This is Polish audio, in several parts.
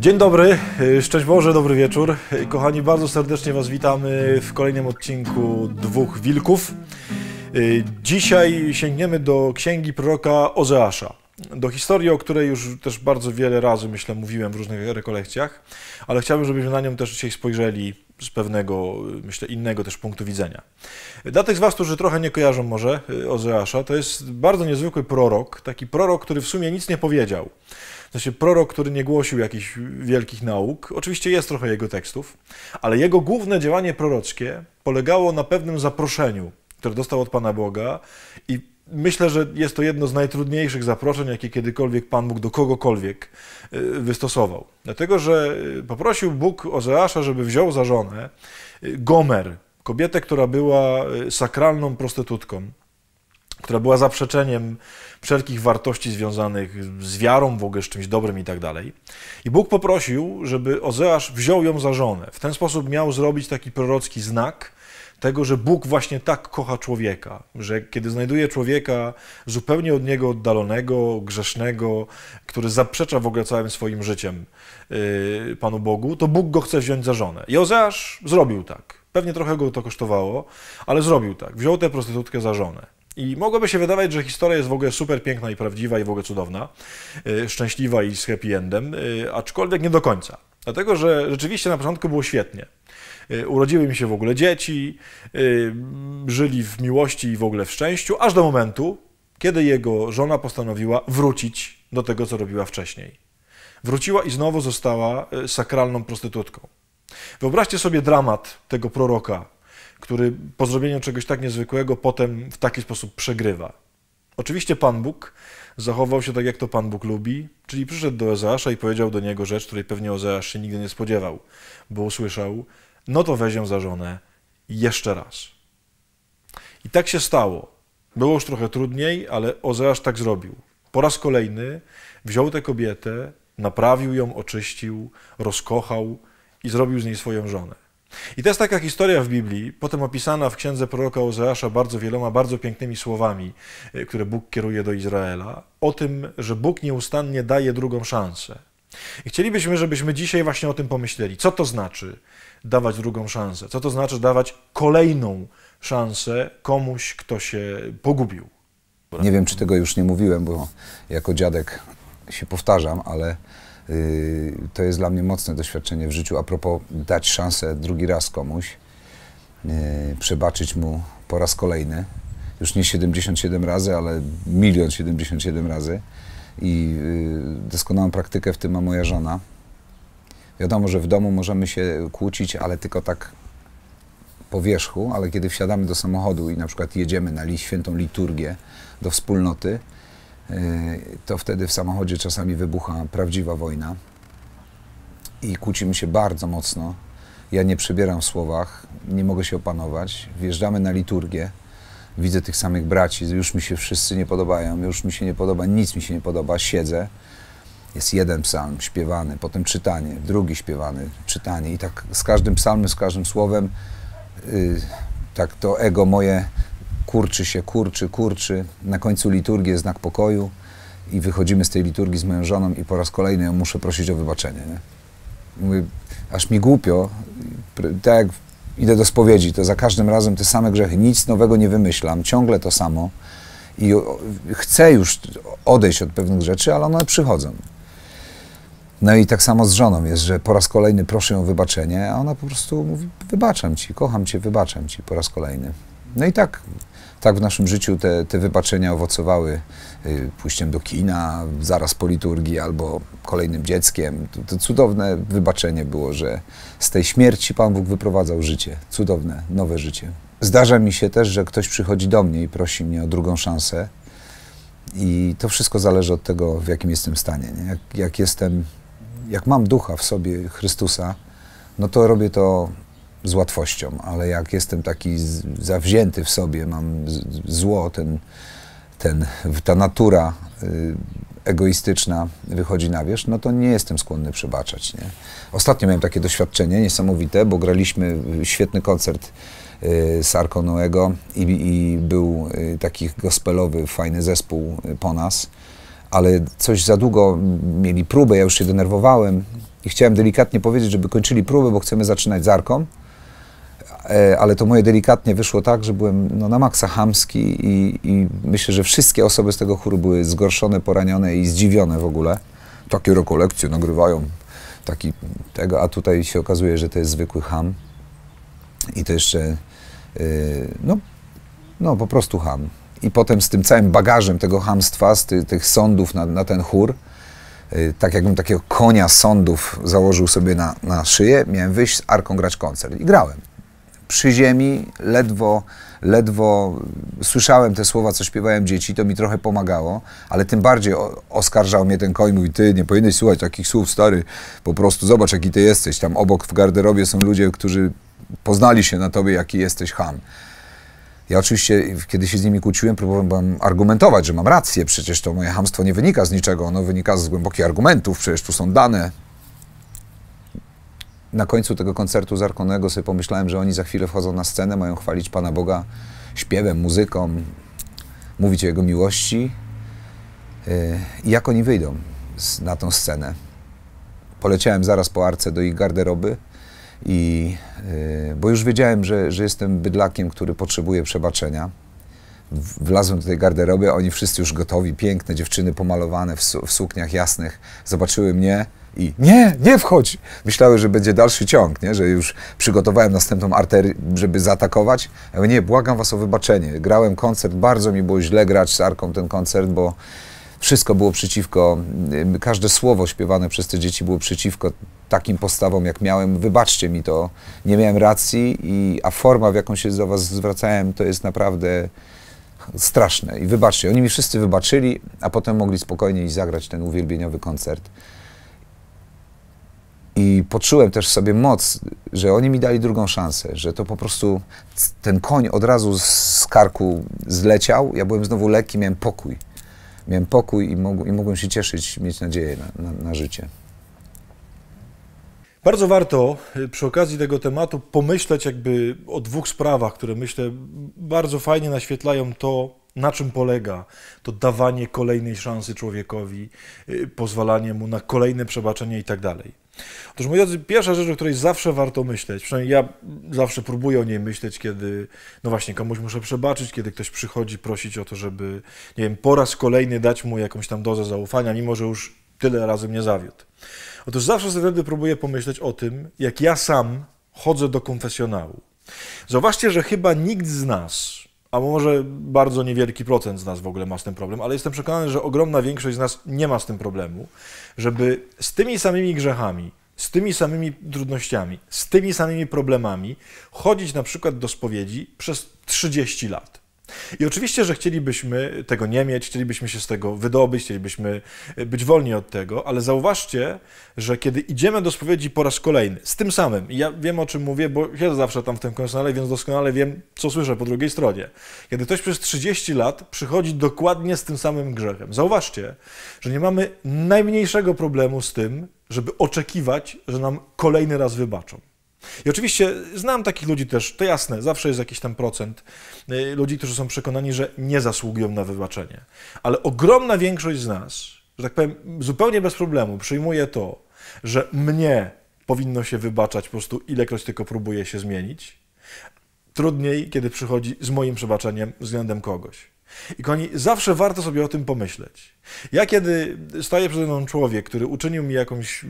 Dzień dobry, y, szczęść Boże, dobry wieczór. Y, kochani, bardzo serdecznie Was witamy w kolejnym odcinku Dwóch Wilków. Y, dzisiaj sięgniemy do księgi proroka Ozeasza. Do historii, o której już też bardzo wiele razy, myślę, mówiłem w różnych rekolekcjach, ale chciałbym, żebyśmy na nią też dzisiaj spojrzeli z pewnego, myślę, innego też punktu widzenia. Dla tych z Was, którzy trochę nie kojarzą może Ozeasza, to jest bardzo niezwykły prorok, taki prorok, który w sumie nic nie powiedział. Znaczy prorok, który nie głosił jakichś wielkich nauk, oczywiście jest trochę jego tekstów, ale jego główne działanie proroczkie polegało na pewnym zaproszeniu, które dostał od Pana Boga i myślę, że jest to jedno z najtrudniejszych zaproszeń, jakie kiedykolwiek Pan Bóg do kogokolwiek y, wystosował. Dlatego, że y, poprosił Bóg Ozeasza, żeby wziął za żonę y, Gomer, kobietę, która była sakralną prostytutką, która była zaprzeczeniem wszelkich wartości związanych z wiarą, w ogóle z czymś dobrym i tak dalej. I Bóg poprosił, żeby Ozeasz wziął ją za żonę. W ten sposób miał zrobić taki prorocki znak tego, że Bóg właśnie tak kocha człowieka, że kiedy znajduje człowieka zupełnie od niego oddalonego, grzesznego, który zaprzecza w ogóle całym swoim życiem yy, Panu Bogu, to Bóg go chce wziąć za żonę. I Ozeasz zrobił tak. Pewnie trochę go to kosztowało, ale zrobił tak. Wziął tę prostytutkę za żonę. I mogłoby się wydawać, że historia jest w ogóle super piękna i prawdziwa i w ogóle cudowna, y, szczęśliwa i z happy endem, y, aczkolwiek nie do końca. Dlatego, że rzeczywiście na początku było świetnie. Y, urodziły mi się w ogóle dzieci, żyli w miłości i w ogóle w szczęściu, aż do momentu, kiedy jego żona postanowiła wrócić do tego, co robiła wcześniej. Wróciła i znowu została sakralną prostytutką. Wyobraźcie sobie dramat tego proroka, który po zrobieniu czegoś tak niezwykłego potem w taki sposób przegrywa. Oczywiście Pan Bóg zachował się tak, jak to Pan Bóg lubi, czyli przyszedł do Ozeasza i powiedział do niego rzecz, której pewnie Ozeasz się nigdy nie spodziewał, bo usłyszał, no to weź ją za żonę jeszcze raz. I tak się stało. Było już trochę trudniej, ale Ozeasz tak zrobił. Po raz kolejny wziął tę kobietę, naprawił ją, oczyścił, rozkochał i zrobił z niej swoją żonę. I to jest taka historia w Biblii, potem opisana w księdze proroka Ozeasza bardzo wieloma, bardzo pięknymi słowami, e, które Bóg kieruje do Izraela, o tym, że Bóg nieustannie daje drugą szansę. I chcielibyśmy, żebyśmy dzisiaj właśnie o tym pomyśleli. Co to znaczy dawać drugą szansę? Co to znaczy dawać kolejną szansę komuś, kto się pogubił? Nie wiem, czy tego już nie mówiłem, bo jako dziadek się powtarzam, ale Y, to jest dla mnie mocne doświadczenie w życiu. A propos dać szansę drugi raz komuś, y, przebaczyć mu po raz kolejny, już nie 77 razy, ale milion 77 razy. I y, doskonałą praktykę w tym ma moja żona. Wiadomo, że w domu możemy się kłócić, ale tylko tak po wierzchu, ale kiedy wsiadamy do samochodu i na przykład jedziemy na świętą liturgię do wspólnoty, E, to wtedy w samochodzie czasami wybucha prawdziwa wojna i kłócimy się bardzo mocno. Ja nie przybieram w słowach, nie mogę się opanować. Wjeżdżamy na liturgię, widzę tych samych braci, już mi się wszyscy nie podobają, już mi się nie podoba, nic mi się nie podoba, siedzę. Jest jeden psalm śpiewany, potem czytanie, drugi śpiewany, czytanie i tak z każdym psalmem, z każdym słowem yy, tak to ego moje kurczy się, kurczy, kurczy. Na końcu liturgii jest znak pokoju i wychodzimy z tej liturgii z moją żoną i po raz kolejny ją muszę prosić o wybaczenie. Nie? Mówię, aż mi głupio, tak jak idę do spowiedzi, to za każdym razem te same grzechy, nic nowego nie wymyślam, ciągle to samo i chcę już odejść od pewnych rzeczy, ale one przychodzą. No i tak samo z żoną jest, że po raz kolejny proszę ją o wybaczenie, a ona po prostu mówi, wybaczam ci, kocham cię, wybaczam ci po raz kolejny. No i tak tak w naszym życiu te, te owocowały y, pójściem do kina, zaraz po liturgii albo kolejnym dzieckiem. To, to, cudowne wybaczenie było, że z tej śmierci Pan Bóg wyprowadzał życie, cudowne, nowe życie. Zdarza mi się też, że ktoś przychodzi do mnie i prosi mnie o drugą szansę. I to wszystko zależy od tego, w jakim jestem stanie. Jak, jak jestem, jak mam ducha w sobie Chrystusa, no to robię to z łatwością, ale jak jestem taki zawzięty w sobie, mam zło, ten, ten, ta natura y, egoistyczna wychodzi na wierzch, no to nie jestem skłonny przebaczać. Nie? Ostatnio miałem takie doświadczenie niesamowite, bo graliśmy świetny koncert y, z Sarko Noego i, i, był y, taki gospelowy, fajny zespół y, po nas, ale coś za długo mieli próbę, ja już się denerwowałem i chciałem delikatnie powiedzieć, żeby kończyli próbę, bo chcemy zaczynać z Arką. E, ale to moje delikatnie wyszło tak, że byłem no, na maksa hamski i, i, myślę, że wszystkie osoby z tego chóru były zgorszone, poranione i zdziwione w ogóle. Takie rekolekcje nagrywają, taki tego, a tutaj się okazuje, że to jest zwykły ham i to jeszcze, yy, no, no po prostu ham. I potem z tym całym bagażem tego hamstwa, z ty, tych sądów na, na ten chór, e, tak jakbym takiego konia sądów założył sobie na, na szyję, miałem wyjść z arką grać koncert i grałem przy ziemi, ledwo, ledwo słyszałem te słowa, co śpiewałem dzieci, to mi trochę pomagało, ale tym bardziej oskarżał mnie ten koń, mówi, ty nie powinieneś słuchać takich słów, stary, po prostu zobacz, jaki ty jesteś, tam obok w garderobie są ludzie, którzy poznali się na tobie, jaki jesteś ham. Ja oczywiście, kiedy się z nimi kłóciłem, próbowałem argumentować, że mam rację, przecież to moje hamstwo nie wynika z niczego, ono wynika z głębokich argumentów, przecież tu są dane, na końcu tego koncertu Zarkonego sobie pomyślałem, że oni za chwilę wchodzą na scenę, mają chwalić Pana Boga śpiewem, muzyką, mówić o Jego miłości. Y, I jak oni wyjdą na tą scenę? Poleciałem zaraz po arce do ich garderoby, i, y, bo już wiedziałem, że, że jestem bydlakiem, który potrzebuje przebaczenia. Wlazłem do tej garderoby, oni wszyscy już gotowi, piękne dziewczyny pomalowane w, w sukniach jasnych, zobaczyły mnie, i nie, nie wchodź. Myślałem, że będzie dalszy ciąg, nie? że już przygotowałem następną arterię, żeby zaatakować. Ja mówię, nie, błagam was o wybaczenie. Grałem koncert, bardzo mi było źle grać z Arką ten koncert, bo wszystko było przeciwko, y, każde słowo śpiewane przez te dzieci było przeciwko takim postawom, jak miałem. Wybaczcie mi to, nie miałem racji, i, a forma, w jaką się do was zwracałem, to jest naprawdę straszne. I wybaczcie, oni mi wszyscy wybaczyli, a potem mogli spokojnie iść zagrać ten uwielbieniowy koncert. I poczułem też sobie moc, że oni mi dali drugą szansę, że to po prostu ten koń od razu z karku zleciał. Ja byłem znowu lekki, miałem pokój. Miałem pokój i, mog i mogłem się cieszyć, mieć nadzieję na, na, na życie. Bardzo warto y, przy okazji tego tematu pomyśleć jakby o dwóch sprawach, które myślę bardzo fajnie naświetlają to, na czym polega to dawanie kolejnej szansy człowiekowi, y, pozwalanie mu na kolejne przebaczenie i tak dalej. Otóż, moi drodzy, pierwsza rzecz, o której zawsze warto myśleć, przynajmniej ja zawsze próbuję o niej myśleć, kiedy, no właśnie, komuś muszę przebaczyć, kiedy ktoś przychodzi prosić o to, żeby, nie wiem, po raz kolejny dać mu jakąś tam dozę zaufania, mimo że już tyle razy mnie zawiódł. Otóż zawsze wtedy próbuję pomyśleć o tym, jak ja sam chodzę do konfesjonału. Zauważcie, że chyba nikt z nas a może bardzo niewielki procent z nas w ogóle ma z tym problem, ale jestem przekonany, że ogromna większość z nas nie ma z tym problemu, żeby z tymi samymi grzechami, z tymi samymi trudnościami, z tymi samymi problemami chodzić na przykład do spowiedzi przez 30 lat. I oczywiście, że chcielibyśmy tego nie mieć, chcielibyśmy się z tego wydobyć, chcielibyśmy e, być wolni od tego, ale zauważcie, że kiedy idziemy do spowiedzi po raz kolejny, z tym samym, I ja wiem o czym mówię, bo jest zawsze tam w tym konsenale, więc doskonale wiem, co słyszę po drugiej stronie. Kiedy ktoś przez 30 lat przychodzi dokładnie z tym samym grzechem, zauważcie, że nie mamy najmniejszego problemu z tym, żeby oczekiwać, że nam kolejny raz wybaczą. I oczywiście znam takich ludzi też, to jasne, zawsze jest jakiś tam procent y, ludzi, którzy są przekonani, że nie zasługują na wybaczenie. Ale ogromna większość z nas, że tak powiem, zupełnie bez problemu przyjmuje to, że mnie powinno się wybaczać po prostu ilekroć tylko próbuje się zmienić. Trudniej, kiedy przychodzi z moim przebaczeniem względem kogoś. I kochani, zawsze warto sobie o tym pomyśleć. Ja kiedy staje przede mną człowiek, który uczynił mi jakąś,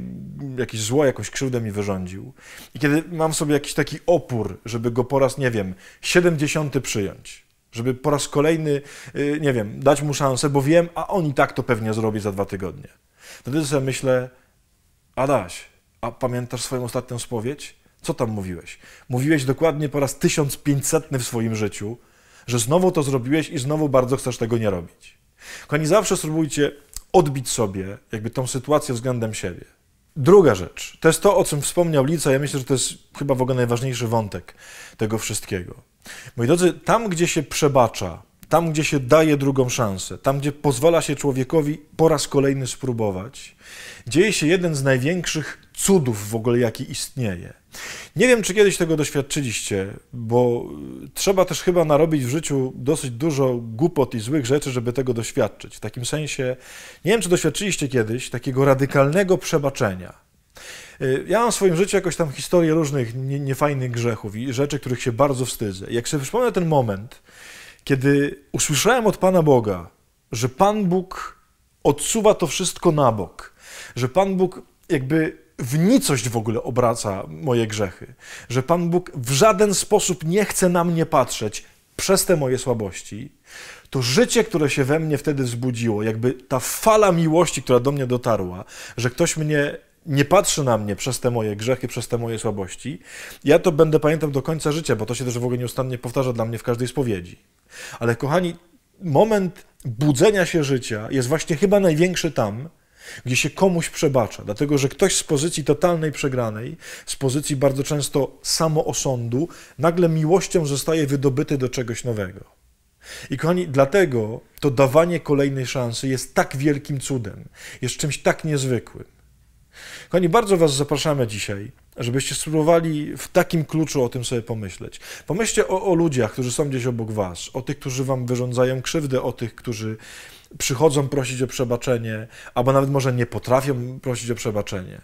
jakieś zło, jakąś krzywdę mi wyrządził, i kiedy mam sobie jakiś taki opór, żeby go po raz, nie wiem, 70 przyjąć, żeby po raz kolejny, y, nie wiem, dać mu szansę, bo wiem, a oni tak to pewnie zrobi za dwa tygodnie. Wtedy sobie myślę, Adaś, a pamiętasz swoją ostatnią spowiedź? Co tam mówiłeś? Mówiłeś dokładnie po raz 1500 w swoim życiu, że znowu to zrobiłeś i znowu bardzo chcesz tego nie robić. Kochani, zawsze spróbujcie odbić sobie jakby tą sytuację względem siebie. Druga rzecz, to jest to, o czym wspomniał Lica, ja myślę, że to jest chyba w ogóle najważniejszy wątek tego wszystkiego. Moi drodzy, tam gdzie się przebacza, tam gdzie się daje drugą szansę, tam gdzie pozwala się człowiekowi po raz kolejny spróbować, dzieje się jeden z największych cudów w ogóle, jaki istnieje. Nie wiem, czy kiedyś tego doświadczyliście, bo trzeba też chyba narobić w życiu dosyć dużo głupot i złych rzeczy, żeby tego doświadczyć. W takim sensie, nie wiem, czy doświadczyliście kiedyś takiego radykalnego przebaczenia. Y, ja mam w swoim życiu jakoś tam historię różnych niefajnych grzechów i rzeczy, których się bardzo wstydzę. Jak sobie przypomnę ten moment, kiedy usłyszałem od Pana Boga, że Pan Bóg odsuwa to wszystko na bok, że Pan Bóg jakby w nicość w ogóle obraca moje grzechy, że Pan Bóg w żaden sposób nie chce na mnie patrzeć przez te moje słabości, to życie, które się we mnie wtedy wzbudziło, jakby ta fala miłości, która do mnie dotarła, że ktoś mnie nie patrzy na mnie przez te moje grzechy, przez te moje słabości, ja to będę pamiętał do końca życia, bo to się też w ogóle nieustannie powtarza dla mnie w każdej spowiedzi. Ale kochani, moment budzenia się życia jest właśnie chyba największy tam, gdzie się komuś przebacza, dlatego że ktoś z pozycji totalnej przegranej, z pozycji bardzo często samoosądu, nagle miłością zostaje wydobyty do czegoś nowego. I kochani, dlatego to dawanie kolejnej szansy jest tak wielkim cudem, jest czymś tak niezwykłym. Kochani, bardzo Was zapraszamy dzisiaj, żebyście spróbowali w takim kluczu o tym sobie pomyśleć. Pomyślcie o, o ludziach, którzy są gdzieś obok Was, o tych, którzy Wam wyrządzają krzywdę, o tych, którzy przychodzą prosić o przebaczenie, albo nawet może nie potrafią prosić o przebaczenie.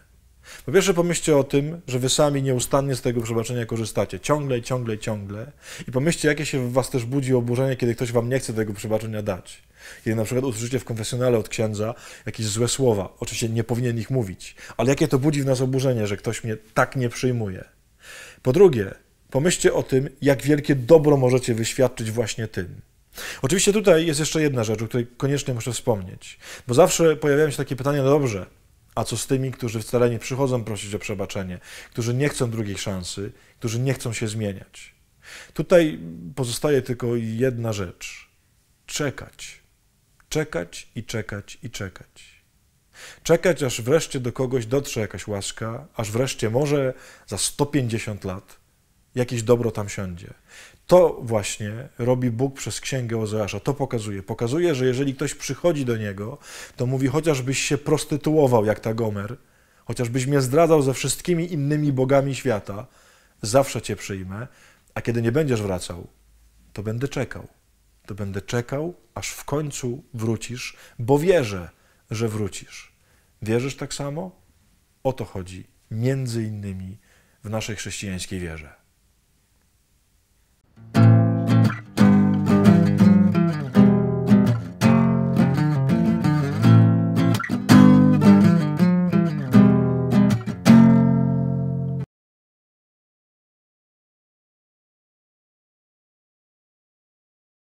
Po pierwsze, pomyślcie o tym, że wy sami nieustannie z tego przebaczenia korzystacie. Ciągle, ciągle, ciągle. I pomyślcie, jakie się w was też budzi oburzenie, kiedy ktoś wam nie chce tego przebaczenia dać. Kiedy na przykład usłyszycie w konfesjonale od księdza jakieś złe słowa. Oczywiście nie powinien ich mówić. Ale jakie to budzi w nas oburzenie, że ktoś mnie tak nie przyjmuje. Po drugie, pomyślcie o tym, jak wielkie dobro możecie wyświadczyć właśnie tym. Oczywiście tutaj jest jeszcze jedna rzecz, o której koniecznie muszę wspomnieć, bo zawsze pojawiają się takie pytania, no dobrze, a co z tymi, którzy wcale nie przychodzą prosić o przebaczenie, którzy nie chcą drugiej szansy, którzy nie chcą się zmieniać? Tutaj pozostaje tylko jedna rzecz: czekać. Czekać i czekać i czekać. Czekać, aż wreszcie do kogoś dotrze jakaś łaska, aż wreszcie może za 150 lat jakieś dobro tam siądzie. To właśnie robi Bóg przez księgę Ozeasza. To pokazuje. Pokazuje, że jeżeli ktoś przychodzi do niego, to mówi: chociażbyś się prostytuował jak ta Gomer, chociażbyś mnie zdradzał ze wszystkimi innymi bogami świata, zawsze cię przyjmę, a kiedy nie będziesz wracał, to będę czekał. To będę czekał, aż w końcu wrócisz, bo wierzę, że wrócisz. Wierzysz tak samo? O to chodzi, między innymi w naszej chrześcijańskiej wierze.